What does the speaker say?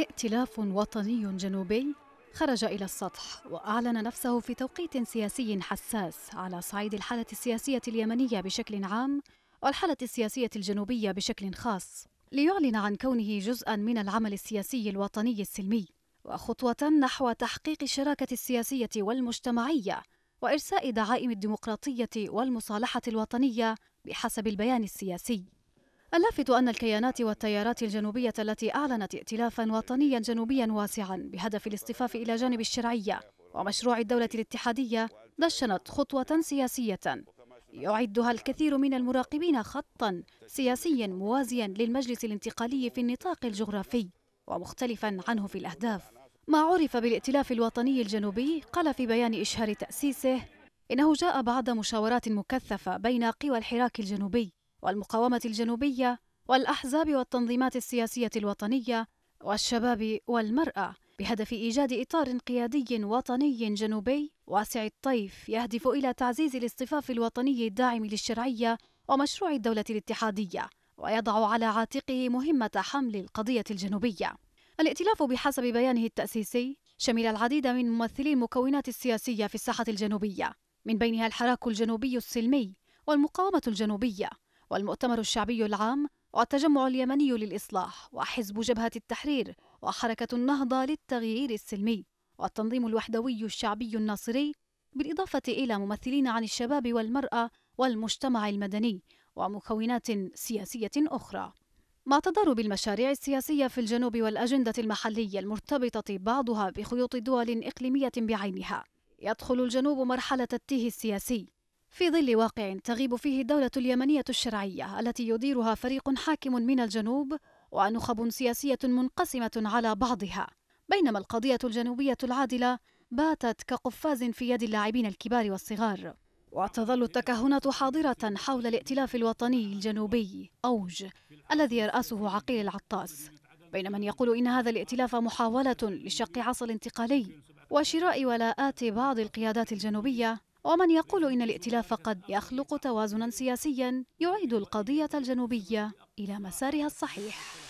ائتلاف وطني جنوبي خرج إلى السطح وأعلن نفسه في توقيت سياسي حساس على صعيد الحالة السياسية اليمنية بشكل عام والحالة السياسية الجنوبية بشكل خاص ليعلن عن كونه جزءا من العمل السياسي الوطني السلمي وخطوة نحو تحقيق الشراكة السياسية والمجتمعية وإرساء دعائم الديمقراطية والمصالحة الوطنية بحسب البيان السياسي اللافت أن الكيانات والتيارات الجنوبية التي أعلنت ائتلافا وطنيا جنوبيا واسعا بهدف الاصطفاف إلى جانب الشرعية ومشروع الدولة الاتحادية دشنت خطوة سياسية يعدها الكثير من المراقبين خطا سياسيا موازيا للمجلس الانتقالي في النطاق الجغرافي ومختلفا عنه في الأهداف ما عرف بالائتلاف الوطني الجنوبي قال في بيان إشهار تأسيسه إنه جاء بعد مشاورات مكثفة بين قوى الحراك الجنوبي والمقاومة الجنوبية والأحزاب والتنظيمات السياسية الوطنية والشباب والمرأة بهدف إيجاد إطار قيادي وطني جنوبي واسع الطيف يهدف إلى تعزيز الاصطفاف الوطني الداعم للشرعية ومشروع الدولة الاتحادية ويضع على عاتقه مهمة حمل القضية الجنوبية الائتلاف بحسب بيانه التأسيسي شمل العديد من ممثلي المكونات السياسية في الساحة الجنوبية من بينها الحراك الجنوبي السلمي والمقاومة الجنوبية والمؤتمر الشعبي العام والتجمع اليمني للإصلاح وحزب جبهة التحرير وحركة النهضة للتغيير السلمي والتنظيم الوحدوي الشعبي الناصري بالإضافة إلى ممثلين عن الشباب والمرأة والمجتمع المدني ومكونات سياسية أخرى مع تضارب المشاريع السياسية في الجنوب والأجندة المحلية المرتبطة بعضها بخيوط دول إقليمية بعينها يدخل الجنوب مرحلة التيه السياسي في ظل واقع تغيب فيه الدولة اليمنية الشرعية التي يديرها فريق حاكم من الجنوب ونخب سياسية منقسمة على بعضها، بينما القضية الجنوبية العادلة باتت كقفاز في يد اللاعبين الكبار والصغار. وتظل التكهنات حاضرة حول الائتلاف الوطني الجنوبي أوج الذي يرأسه عقيل العطاس بين من يقول إن هذا الائتلاف محاولة لشق عصا الانتقالي وشراء ولاءات بعض القيادات الجنوبية ومن يقول إن الائتلاف قد يخلق توازنا سياسيا يعيد القضية الجنوبية إلى مسارها الصحيح